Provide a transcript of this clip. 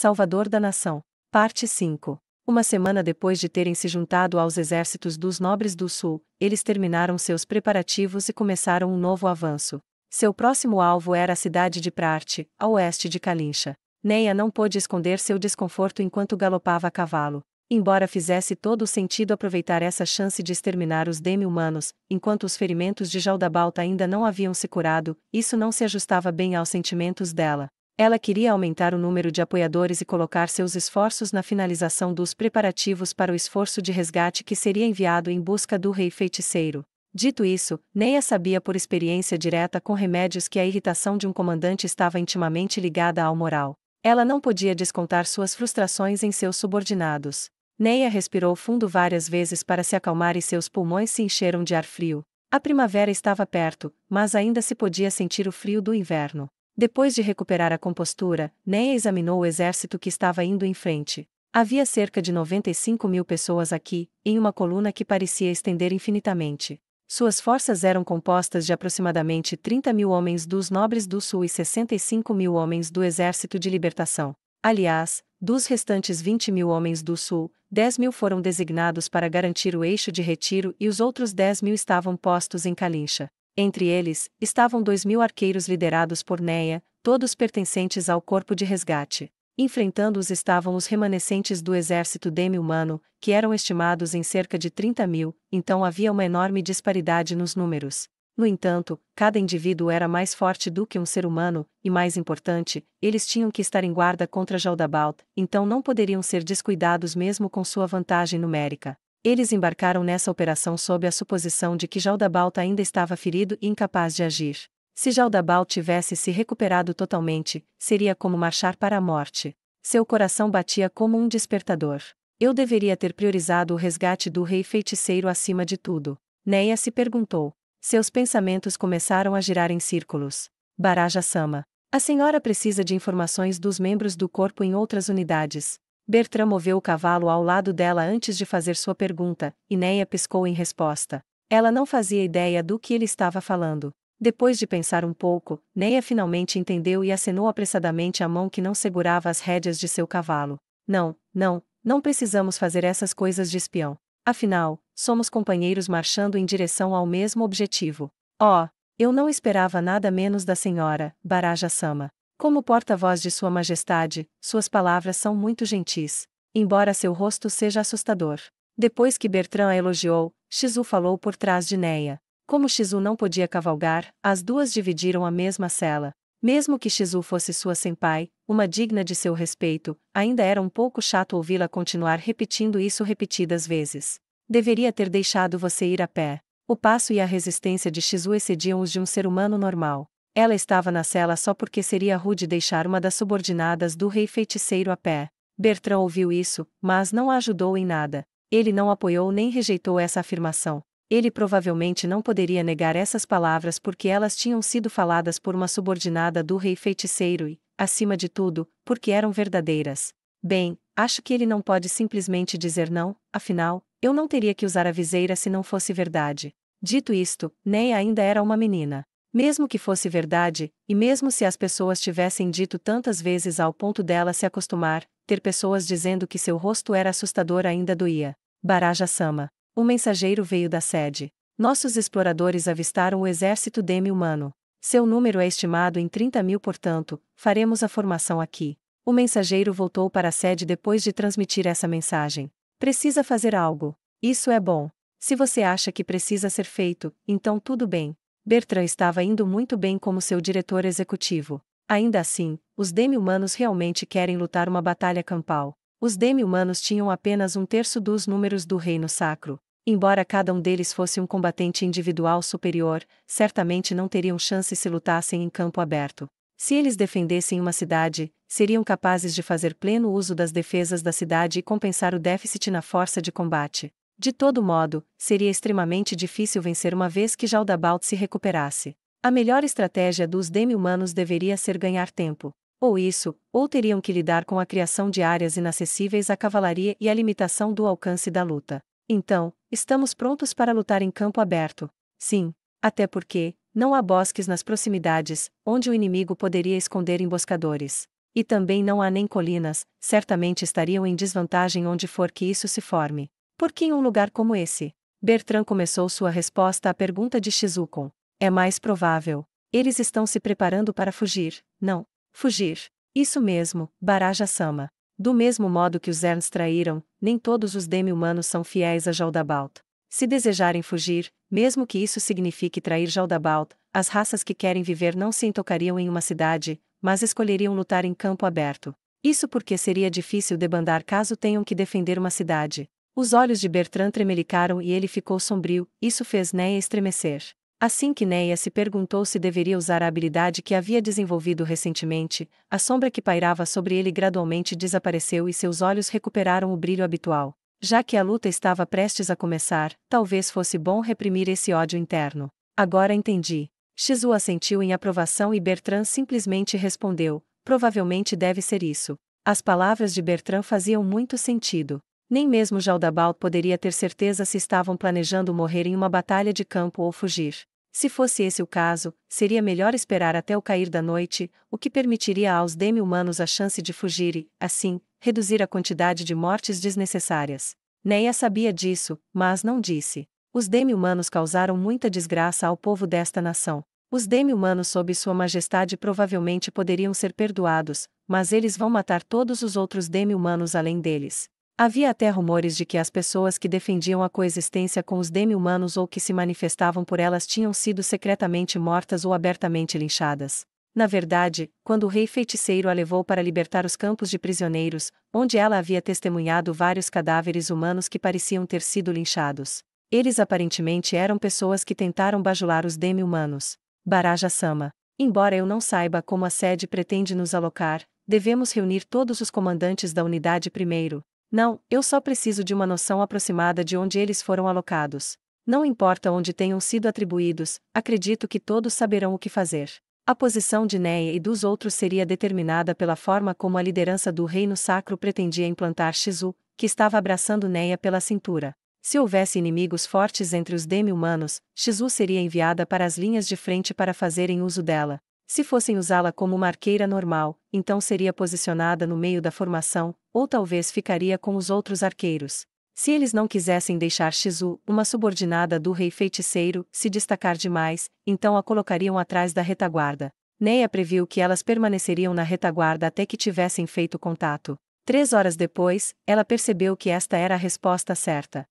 Salvador da Nação. Parte 5. Uma semana depois de terem se juntado aos exércitos dos nobres do Sul, eles terminaram seus preparativos e começaram um novo avanço. Seu próximo alvo era a cidade de Prarte, a oeste de Calincha. Neia não pôde esconder seu desconforto enquanto galopava a cavalo. Embora fizesse todo o sentido aproveitar essa chance de exterminar os demi-humanos, enquanto os ferimentos de Jaldabalta ainda não haviam se curado, isso não se ajustava bem aos sentimentos dela. Ela queria aumentar o número de apoiadores e colocar seus esforços na finalização dos preparativos para o esforço de resgate que seria enviado em busca do rei feiticeiro. Dito isso, Neia sabia por experiência direta com remédios que a irritação de um comandante estava intimamente ligada ao moral. Ela não podia descontar suas frustrações em seus subordinados. Neia respirou fundo várias vezes para se acalmar e seus pulmões se encheram de ar frio. A primavera estava perto, mas ainda se podia sentir o frio do inverno. Depois de recuperar a compostura, Neia examinou o exército que estava indo em frente. Havia cerca de 95 mil pessoas aqui, em uma coluna que parecia estender infinitamente. Suas forças eram compostas de aproximadamente 30 mil homens dos nobres do sul e 65 mil homens do Exército de Libertação. Aliás, dos restantes 20 mil homens do sul, 10 mil foram designados para garantir o eixo de retiro e os outros 10 mil estavam postos em Calincha. Entre eles, estavam dois mil arqueiros liderados por Neia, todos pertencentes ao corpo de resgate. Enfrentando-os estavam os remanescentes do exército demi-humano, que eram estimados em cerca de 30 mil, então havia uma enorme disparidade nos números. No entanto, cada indivíduo era mais forte do que um ser humano, e mais importante, eles tinham que estar em guarda contra Jaldabaoth. então não poderiam ser descuidados mesmo com sua vantagem numérica. Eles embarcaram nessa operação sob a suposição de que Jaldabaut ainda estava ferido e incapaz de agir. Se Jaldabal tivesse se recuperado totalmente, seria como marchar para a morte. Seu coração batia como um despertador. Eu deveria ter priorizado o resgate do rei feiticeiro acima de tudo. Neia se perguntou. Seus pensamentos começaram a girar em círculos. Baraja Sama. A senhora precisa de informações dos membros do corpo em outras unidades. Bertram moveu o cavalo ao lado dela antes de fazer sua pergunta, e Neia piscou em resposta. Ela não fazia ideia do que ele estava falando. Depois de pensar um pouco, Neia finalmente entendeu e acenou apressadamente a mão que não segurava as rédeas de seu cavalo. Não, não, não precisamos fazer essas coisas de espião. Afinal, somos companheiros marchando em direção ao mesmo objetivo. Oh, eu não esperava nada menos da senhora, Baraja Sama. Como porta-voz de Sua Majestade, suas palavras são muito gentis, embora seu rosto seja assustador. Depois que Bertrand a elogiou, Xizu falou por trás de Neia. Como Xizu não podia cavalgar, as duas dividiram a mesma cela. Mesmo que Xizu fosse sua senpai, uma digna de seu respeito, ainda era um pouco chato ouvi-la continuar repetindo isso repetidas vezes. Deveria ter deixado você ir a pé. O passo e a resistência de Xizu excediam os de um ser humano normal. Ela estava na cela só porque seria rude deixar uma das subordinadas do rei feiticeiro a pé. Bertrand ouviu isso, mas não a ajudou em nada. Ele não apoiou nem rejeitou essa afirmação. Ele provavelmente não poderia negar essas palavras porque elas tinham sido faladas por uma subordinada do rei feiticeiro e, acima de tudo, porque eram verdadeiras. Bem, acho que ele não pode simplesmente dizer não, afinal, eu não teria que usar a viseira se não fosse verdade. Dito isto, Ney ainda era uma menina. Mesmo que fosse verdade, e mesmo se as pessoas tivessem dito tantas vezes ao ponto dela se acostumar, ter pessoas dizendo que seu rosto era assustador ainda doía. Baraja Sama. O mensageiro veio da sede. Nossos exploradores avistaram o exército demi-humano. Seu número é estimado em 30 mil, portanto, faremos a formação aqui. O mensageiro voltou para a sede depois de transmitir essa mensagem. Precisa fazer algo. Isso é bom. Se você acha que precisa ser feito, então tudo bem. Bertrand estava indo muito bem como seu diretor executivo. Ainda assim, os demi-humanos realmente querem lutar uma batalha campal. Os demi-humanos tinham apenas um terço dos números do reino sacro. Embora cada um deles fosse um combatente individual superior, certamente não teriam chance se lutassem em campo aberto. Se eles defendessem uma cidade, seriam capazes de fazer pleno uso das defesas da cidade e compensar o déficit na força de combate. De todo modo, seria extremamente difícil vencer uma vez que Jaldabaoth se recuperasse. A melhor estratégia dos demi-humanos deveria ser ganhar tempo. Ou isso, ou teriam que lidar com a criação de áreas inacessíveis à cavalaria e a limitação do alcance da luta. Então, estamos prontos para lutar em campo aberto. Sim. Até porque, não há bosques nas proximidades, onde o inimigo poderia esconder emboscadores. E também não há nem colinas, certamente estariam em desvantagem onde for que isso se forme. Por que em um lugar como esse? Bertrand começou sua resposta à pergunta de Shizukon. É mais provável. Eles estão se preparando para fugir, não? Fugir. Isso mesmo, Baraja-sama. Do mesmo modo que os Erns traíram, nem todos os demi-humanos são fiéis a Jaldabaut. Se desejarem fugir, mesmo que isso signifique trair Jaldabaut, as raças que querem viver não se intocariam em uma cidade, mas escolheriam lutar em campo aberto. Isso porque seria difícil debandar caso tenham que defender uma cidade. Os olhos de Bertrand tremelicaram e ele ficou sombrio, isso fez Neia estremecer. Assim que Neia se perguntou se deveria usar a habilidade que havia desenvolvido recentemente, a sombra que pairava sobre ele gradualmente desapareceu e seus olhos recuperaram o brilho habitual. Já que a luta estava prestes a começar, talvez fosse bom reprimir esse ódio interno. Agora entendi. Xizu assentiu em aprovação e Bertrand simplesmente respondeu: provavelmente deve ser isso. As palavras de Bertrand faziam muito sentido. Nem mesmo Jaldabal poderia ter certeza se estavam planejando morrer em uma batalha de campo ou fugir. Se fosse esse o caso, seria melhor esperar até o cair da noite, o que permitiria aos demi-humanos a chance de fugir e, assim, reduzir a quantidade de mortes desnecessárias. Neia sabia disso, mas não disse. Os demi-humanos causaram muita desgraça ao povo desta nação. Os demi-humanos sob sua majestade provavelmente poderiam ser perdoados, mas eles vão matar todos os outros demi-humanos além deles. Havia até rumores de que as pessoas que defendiam a coexistência com os demi-humanos ou que se manifestavam por elas tinham sido secretamente mortas ou abertamente linchadas. Na verdade, quando o rei feiticeiro a levou para libertar os campos de prisioneiros, onde ela havia testemunhado vários cadáveres humanos que pareciam ter sido linchados. Eles aparentemente eram pessoas que tentaram bajular os demi-humanos. Baraja Sama. Embora eu não saiba como a sede pretende nos alocar, devemos reunir todos os comandantes da unidade primeiro, não, eu só preciso de uma noção aproximada de onde eles foram alocados. Não importa onde tenham sido atribuídos, acredito que todos saberão o que fazer. A posição de Neia e dos outros seria determinada pela forma como a liderança do Reino Sacro pretendia implantar Shizu, que estava abraçando Neia pela cintura. Se houvesse inimigos fortes entre os demi-humanos, Shizu seria enviada para as linhas de frente para fazerem uso dela, se fossem usá-la como uma arqueira normal, então seria posicionada no meio da formação, ou talvez ficaria com os outros arqueiros. Se eles não quisessem deixar Shizu, uma subordinada do rei feiticeiro, se destacar demais, então a colocariam atrás da retaguarda. Neia previu que elas permaneceriam na retaguarda até que tivessem feito contato. Três horas depois, ela percebeu que esta era a resposta certa.